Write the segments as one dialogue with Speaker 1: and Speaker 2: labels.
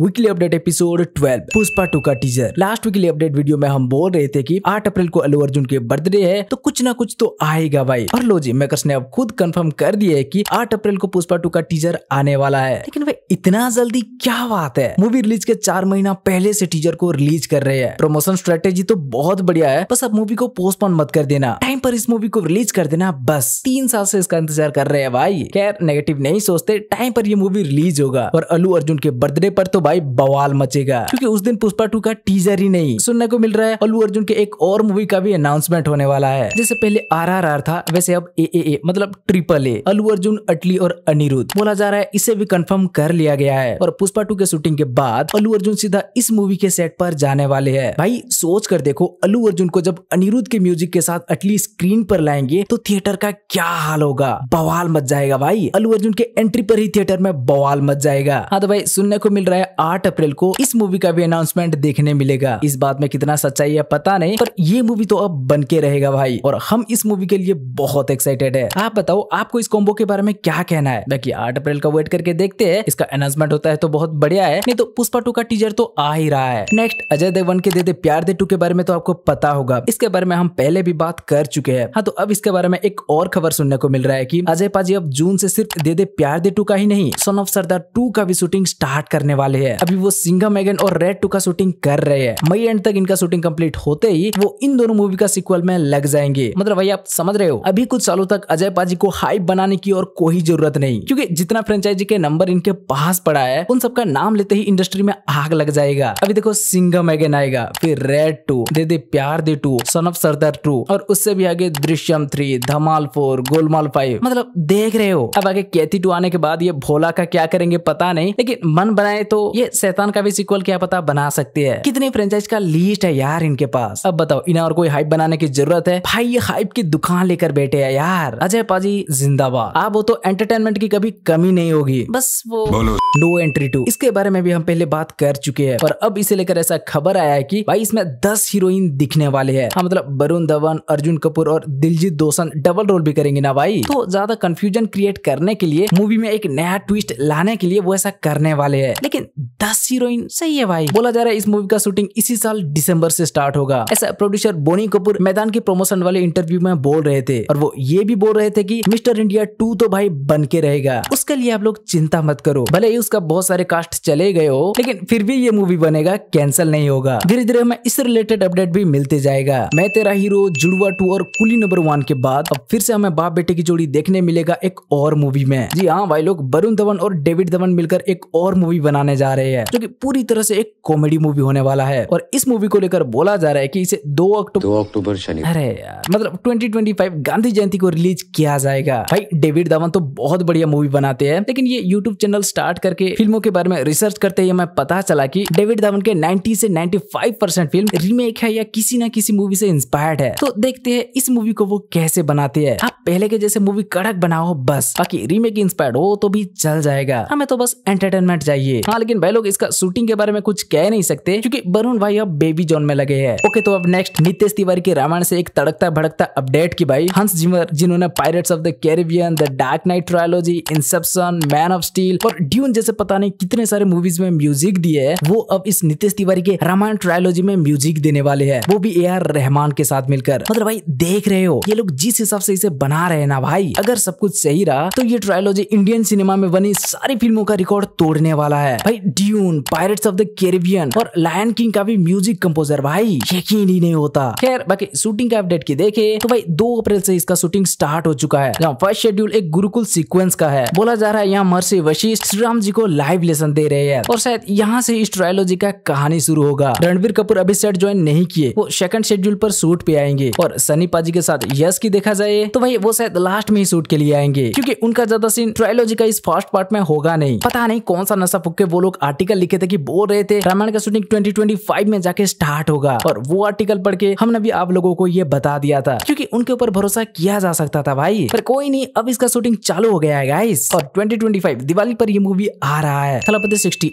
Speaker 1: weekly update episode 12 Pushpa two का teaser last weekly update video में हम बोल रहे थे कि 8 अप्रैल को अल्लू अर्जुन के बर्थडे है तो कुछ ना कुछ तो आएगा भाई और जी मेकर्स ने अब खुद कंफर्म कर दिया है कि 8 अप्रैल को पुष्पा टू का टीजर आने वाला है लेकिन भाई इतना जल्दी क्या बात है मूवी रिलीज के चार महीना पहले से टीजर को रिलीज कर रहे हैं प्रमोशन स्ट्रेटेजी तो बहुत बढ़िया है बस अब मूवी को पोस्टपोन मत कर देना टाइम पर इस मूवी को रिलीज कर देना बस तीन साल से इसका इंतजार कर रहे हैं भाई खैर नेगेटिव नहीं सोचते टाइम पर ये मूवी रिलीज होगा और अल्लू अर्जुन के बर्थडे पर तो भाई बवाल मचेगा क्योंकि उस दिन पुष्पा टू का टीजर ही नहीं सुनने को मिल रहा है अल्लू अर्जुन के एक और मूवी का भी अनाउंसमेंट होने वाला है जैसे पहले आर आर आर था वैसे अब ए ए ए मतलब ट्रिपल ए अल्लू अर्जुन अटली और अनिरुद्ध बोला जा रहा है इसे भी कंफर्म कर लिया गया है और पुष्पा टू के शूटिंग के बाद अल्लू अर्जुन सीधा इस मूवी के सेट पर जाने वाले है भाई सोच कर देखो अल्लू अर्जुन को जब अनिरुद्ध के म्यूजिक के साथ अटली स्क्रीन पर लाएंगे तो थिएटर का क्या हाल होगा बवाल मच जाएगा भाई अल्लू अर्जुन के एंट्री पर ही थिएटर में बवाल मच जाएगा हाँ तो भाई सुनने को मिल रहा है आठ अप्रैल को इस मूवी का भी अनाउंसमेंट देखने मिलेगा इस बात में कितना सच्चाई है पता नहीं पर ये मूवी तो अब बन के रहेगा भाई और हम इस मूवी के लिए बहुत एक्साइटेड है आप बताओ आपको इस कॉम्बो के बारे में क्या कहना है बाकी आठ अप्रैल का वेट करके देखते हैं इसका अनाउंसमेंट होता है तो बहुत बढ़िया है नहीं तो पुष्पा टू का टीजर तो आ ही रहा है नेक्स्ट अजय देवन के दे दे प्यार दे टू के बारे में तो आपको पता होगा इसके बारे में हम पहले भी बात कर चुके हैं हाँ तो अब इसके बारे में एक और खबर सुनने को मिल रहा है की अजय पाजी अब जून से सिर्फ दे दे प्यार दे टू का ही नहीं सन ऑफ सरदार टू का भी शूटिंग स्टार्ट करने वाले है है अभी वो सिंघा मैगन और रेड टू का शूटिंग कर रहे हैं मई एंड तक इनका शूटिंग कम्प्लीट होते ही वो इन दोनों मूवी का सिक्वल में लग जाएंगे मतलब भाई आप समझ रहे हो अभी कुछ सालों तक अजय पाजी को हाइप बनाने की और कोई जरूरत नहीं क्योंकि जितना फ्रेंचाइजी के नंबर इनके पास पड़ा है उन सबका नाम लेते ही इंडस्ट्री में आग लग जाएगा अभी देखो सिंगम मैगन आएगा फिर red to De De Pyaar De two son of Sardaar two और उससे भी आगे Drishyam three Dhamaal four Golmaal five मतलब देख रहे हो अब आगे कैथी टू आने के बाद ये भोला का क्या करेंगे पता नहीं लेकिन मन बनाए तो ये ये शैतान का भी सिक्वल क्या पता बना सकती है कितनी फ्रेंचाइज का लिस्ट है यार इनके पास अब बताओ इन्हें और कोई हाइप बनाने की जरूरत है भाई ये हाइप की दुकान लेकर बैठे है यार अजय पाजी जिंदाबाद आप वो तो एंटरटेनमेंट की कभी कमी नहीं होगी बस वो नो एंट्री टू इसके बारे में भी हम पहले बात कर चुके हैं पर अब इसे लेकर ऐसा खबर आया है कि भाई इसमें दस हीरोइन दिखने वाले है हाँ मतलब वरुण धवन अर्जुन कपूर और दिलजीत दोसन डबल रोल भी करेंगे ना भाई तो ज्यादा कंफ्यूजन क्रिएट करने के लिए मूवी में एक नया ट्विस्ट लाने के लिए वो ऐसा करने वाले हैं लेकिन दस हीरोइन सही है भाई बोला जा रहा है इस मूवी का शूटिंग इसी साल दिसंबर से स्टार्ट होगा ऐसा प्रोड्यूसर बोनी कपूर मैदान के प्रमोशन वाले इंटरव्यू में बोल रहे थे और वो ये भी बोल रहे थे की मिस्टर इंडिया टू तो भाई बन के रहेगा उसके लिए आप लोग चिंता मत करो भले ही उसका बहुत सारे कास्ट चले गए हो लेकिन फिर भी ये मूवी बनेगा कैंसिल नहीं होगा धीरे धीरे हमें इस रिलेटेड अपडेट भी मिलते जाएगा मैं तेरा हीरो जुड़वा टू और कुली नंबर वन के बाद अब फिर से हमें बाप बेटे की जोड़ी देखने मिलेगा एक और मूवी में जी हाँ भाई लोग वरुण धवन और डेविड धवन मिलकर एक और मूवी बनाने जा जा रहे हैं जो कि पूरी तरह से एक कॉमेडी मूवी होने वाला है और इस मूवी को लेकर बोला जा रहा है कि इसे दो अक्टूबर दो अक्टूबर शनि अरे यार मतलब 2025 गांधी जयंती को रिलीज किया जाएगा भाई डेविड धवन तो बहुत बढ़िया मूवी बनाते हैं लेकिन ये यूट्यूब चैनल स्टार्ट करके फिल्मों के बारे में रिसर्च करते ही हमें पता चला की डेविड धवन के नाइन्टी से नाइन्टी फिल्म रीमेक है या किसी ना किसी मूवी से इंस्पायर्ड है तो देखते हैं इस मूवी को वो कैसे बनाते हैं आप पहले के जैसे मूवी कड़क बनाओ बस बाकी रीमेक इंस्पायर्ड हो तो भी चल जाएगा हमें तो बस एंटरटेनमेंट चाहिए हाँ लेकिन भाई लोग इसका शूटिंग के बारे में कुछ कह नहीं सकते क्योंकि वरुण भाई अब बेबी जोन में लगे हैं ओके तो अब नेक्स्ट नितेश तिवारी के रामायण से एक तड़कता भड़कता अपडेट की भाई हंस जिमर जिन्होंने Pirates of the Caribbean the Dark Knight trilogy Inception Man of Steel और ड्यून जैसे पता नहीं कितने सारे मूवीज में म्यूजिक दिए है वो अब इस नितेश तिवारी के रामायण ट्रायोलॉजी में म्यूजिक देने वाले है वो भी ए आर रहमान के साथ मिलकर मतलब भाई देख रहे हो ये लोग जिस हिसाब से इसे बना रहे ना भाई अगर सब कुछ सही रहा तो ये ट्रायोलॉजी इंडियन सिनेमा में बनी सारी फिल्मों का रिकॉर्ड तोड़ने वाला है भाई Dune Pirates of the Caribbean और लायन किंग का भी म्यूजिक कंपोजर भाई यकीन ही नहीं होता खैर बाकी शूटिंग का अपडेट की देखे तो भाई दो अप्रैल से इसका शूटिंग स्टार्ट हो चुका है फर्स्ट शेड्यूल एक गुरुकुल सिक्वेंस का है बोला जा रहा है यहाँ मर्सी वशिष्ठ श्री राम जी को लाइव लेसन दे रहे हैं और शायद यहाँ से इस ट्रायोलॉजी का कहानी शुरू होगा रणबीर कपूर अभी सेट ज्वाइन नहीं किए वो सेकंड शेड्यूल पर शूट पे आएंगे और सनी पाजी के साथ यश की देखा जाए तो भाई वो शायद लास्ट में ही शूट के लिए आएंगे क्योंकि उनका ज्यादा सीन ट्रायोलॉजी का इस फर्स्ट पार्ट में होगा नहीं पता नहीं कौन सा नशा फुक के वो लोग आर्टिकल लिखे थे कि बोल रहे थे रामायण का शूटिंग 2025 में जाके स्टार्ट होगा और वो आर्टिकल पढ़ के हमने भी आप लोगों को ये बता दिया था क्योंकि उनके ऊपर भरोसा किया जा सकता था भाई पर कोई नहीं अब इसका शूटिंग चालू हो गया है गाइस और 2025 दिवाली पर ये मूवी आ रहा है थलापति सिक्सटी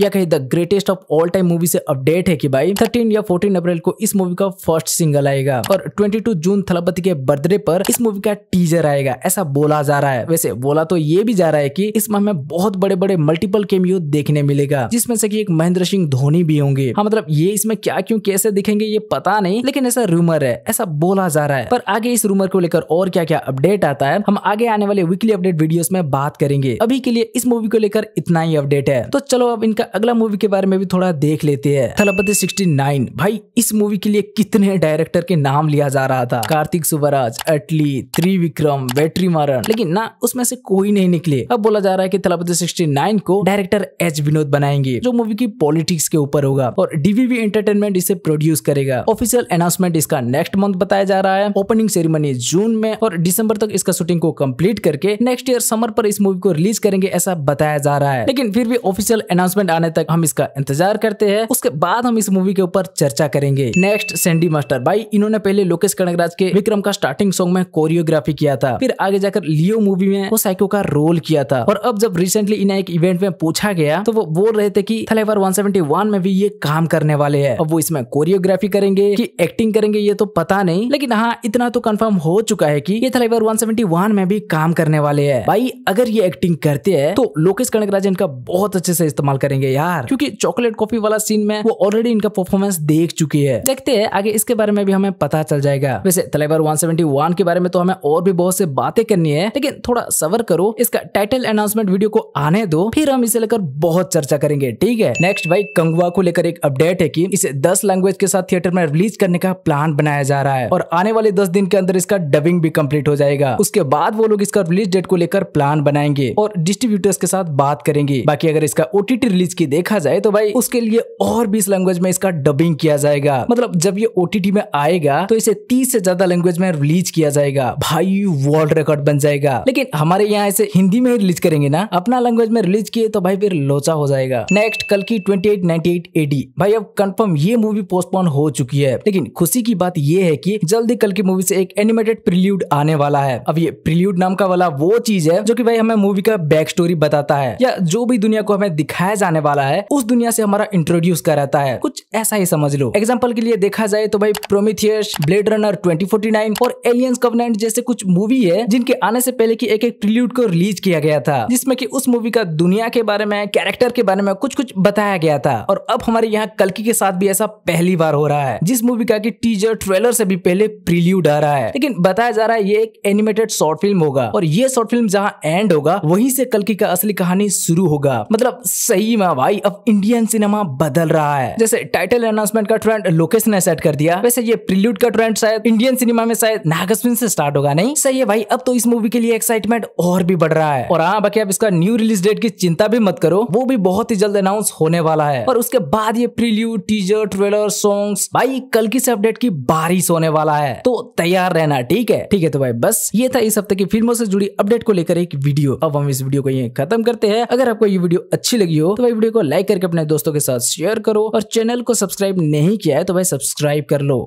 Speaker 1: या कहीं the greatest of all time movie से अपडेट है की भाई थर्टीन या फोर्टीन अप्रैल को इस मूवी का फर्स्ट सिंगल आएगा और ट्वेंटी जून थलापति के बर्थडे पर इस मूवी का टीजर आएगा ऐसा बोला जा रहा है वैसे बोला तो ये भी जा रहा है की इस माह में बहुत बड़े बड़े मल्टीपल केमियो देखने मिलेगा जिसमें से की एक महेंद्र सिंह धोनी भी होंगे हाँ मतलब ये इसमें क्या क्यों कैसे दिखेंगे ये पता नहीं लेकिन ऐसा रूमर है ऐसा बोला जा रहा है पर आगे इस रूमर को लेकर और क्या क्या अपडेट आता है हम आगे आने वाले वीकली अपडेट वीडियो में बात करेंगे अभी के लिए इस मूवी को लेकर इतना ही अपडेट है तो चलो अब इनका अगला मूवी के बारे में भी थोड़ा देख लेते हैं थलपति सिक्सटी भाई इस मूवी के लिए कितने डायरेक्टर के नाम लिया जा रहा था कार्तिक सुबराज अटली त्रिविक्रम बैटरी मारन लेकिन ना उसमें से कोई नहीं निकले अब बोला जा रहा है कि थलपति सिक्सटी को डायरेक्टर एच विनोद विनोद बनाएंगे जो मूवी की पॉलिटिक्स के ऊपर होगा और डीवीवी एंटरटेनमेंट इसे प्रोड्यूस करेगा ऑफिशियल अनाउंसमेंट इसका नेक्स्ट मंथ बताया जा रहा है ओपनिंग सेरेमनी जून में और दिसंबर तक इसका शूटिंग को कम्प्लीट करके नेक्स्ट ईयर समर पर इस मूवी को रिलीज करेंगे ऐसा बताया जा रहा है लेकिन फिर भी ऑफिशियल अनाउंसमेंट आने तक हम इसका इंतजार करते हैं उसके बाद हम इस मूवी के ऊपर चर्चा करेंगे नेक्स्ट सैंडी मास्टर भाई इन्होंने पहले लोकेश कनकराज के विक्रम का स्टार्टिंग सॉन्ग में कोरियोग्राफी किया था फिर आगे जाकर लियो मूवी में वो साइको का रोल किया था और अब जब रिसेंटली इन्हें एक इवेंट में पूछा गया तो वो बोल रहे थे कि थलेवर 171 में भी ये काम करने वाले हैं अब वो इसमें कोरियोग्राफी करेंगे कि एक्टिंग करेंगे ये तो पता नहीं लेकिन हाँ इतना तो कंफर्म हो चुका है कि ये थलेवर 171 में भी काम करने वाले हैं भाई अगर ये एक्टिंग करते हैं तो लोकेश कनकराज इनका बहुत अच्छे से इस्तेमाल करेंगे यार क्योंकि चॉकलेट कॉफी वाला सीन में वो ऑलरेडी इनका परफॉर्मेंस देख चुकी है देखते हैं आगे इसके बारे में भी हमें पता चल जाएगा वैसे थलेवर 171 के बारे में तो हमें और भी बहुत से बातें करनी है लेकिन थोड़ा सवर करो इसका टाइटल अनाउंसमेंट वीडियो को आने दो फिर हम इसे लेकर बहुत चर्चा करेंगे ठीक है नेक्स्ट भाई कंगवा को लेकर एक अपडेट है की इसे दस लैंग्वेज के साथ थिएटर में रिलीज करने का प्लान बनाया जा रहा है और आने वाले दस दिन के अंदर इसका डबिंग भी कम्प्लीट हो जाएगा उसके बाद वो लोग इसका रिलीज डेट को लेकर प्लान बनाएंगे और डिस्ट्रीब्यूटर्स के साथ बात करेंगे बाकी अगर इसका ओटीटी रिलीज की देखा जाए तो भाई उसके लिए और बीस लैंग्वेज में इसका डबिंग किया जाएगा मतलब जब ये ओटीटी में आएगा तो इसे तीस से ज्यादा लैंग्वेज में रिलीज किया जाएगा भाई वर्ल्ड रिकॉर्ड बन जाएगा लेकिन हमारे यहाँ इसे हिंदी में ही रिलीज करेंगे ना अपना लैंग्वेज में रिलीज किए तो भाई फिर लोचा हो जाएगा नेक्स्ट कल की twenty eight ninety eight AD भाई अब कंफर्म ये मूवी पोस्टपोन हो चुकी है लेकिन खुशी की बात ये है की जल्दी कल की मूवी से एक एनिमेटेड प्रिल्यूड आने वाला है अब ये प्रिल्यूड नाम का वाला वो चीज है जो की भाई हमें मूवी का बैक स्टोरी बताता है या जो भी दुनिया को हमें दिखाया जाने वाला है उस दुनिया से हमारा इंट्रोड्यूस कराता है कुछ ऐसा ही समझ लो एग्जाम्पल के लिए देखा जाए तो भाई प्रोमिथियस ब्लेड रनर 2049 और एलियंस कवनेंट जैसे कुछ मूवी है जिनके आने से पहले की एक एक प्रिल्यूड को रिलीज किया गया था जिसमें कि उस मूवी का दुनिया के बारे में कैरेक्टर कल्चर के बारे में कुछ कुछ बताया गया था और अब हमारे यहाँ कल्कि के साथ भी ऐसा पहली बार हो रहा है जिस मूवी का की टीजर ट्रेलर से भी पहले प्रील्यूड आ रहा है लेकिन बताया जा रहा है ये एक एनिमेटेड शॉर्ट फिल्म होगा और ये शॉर्ट फिल्म जहाँ एंड होगा वही से कल्कि का असली कहानी शुरू होगा मतलब सही में भाई अब इंडियन सिनेमा बदल रहा है जैसे टाइटल अनाउंसमेंट का ट्रेंड लोकेश ने सेट कर दिया वैसे ये प्रिल्यूड का ट्रेंड शायद इंडियन सिनेमा में शायद नागस्विन से स्टार्ट होगा नहीं सही है भाई अब तो इस मूवी के लिए एक्साइटमेंट और भी बढ़ रहा है और हाँ बाकी आप इसका न्यू रिलीज डेट की चिंता भी मत करो वो भी बहुत ही जल्द अनाउंस होने वाला है और उसके बाद ये प्रीलियू टीजर ट्रेलर सॉन्ग भाई कल की से अपडेट की बारिश होने वाला है तो तैयार रहना ठीक है ठीक है तो भाई बस ये था इस हफ्ते की फिल्मों से जुड़ी अपडेट को लेकर एक वीडियो अब हम इस वीडियो को ये खत्म करते हैं अगर आपको ये वीडियो अच्छी लगी हो तो भाई वीडियो को लाइक करके अपने दोस्तों के साथ शेयर करो और चैनल को सब्सक्राइब नहीं किया है तो भाई सब्सक्राइब कर लो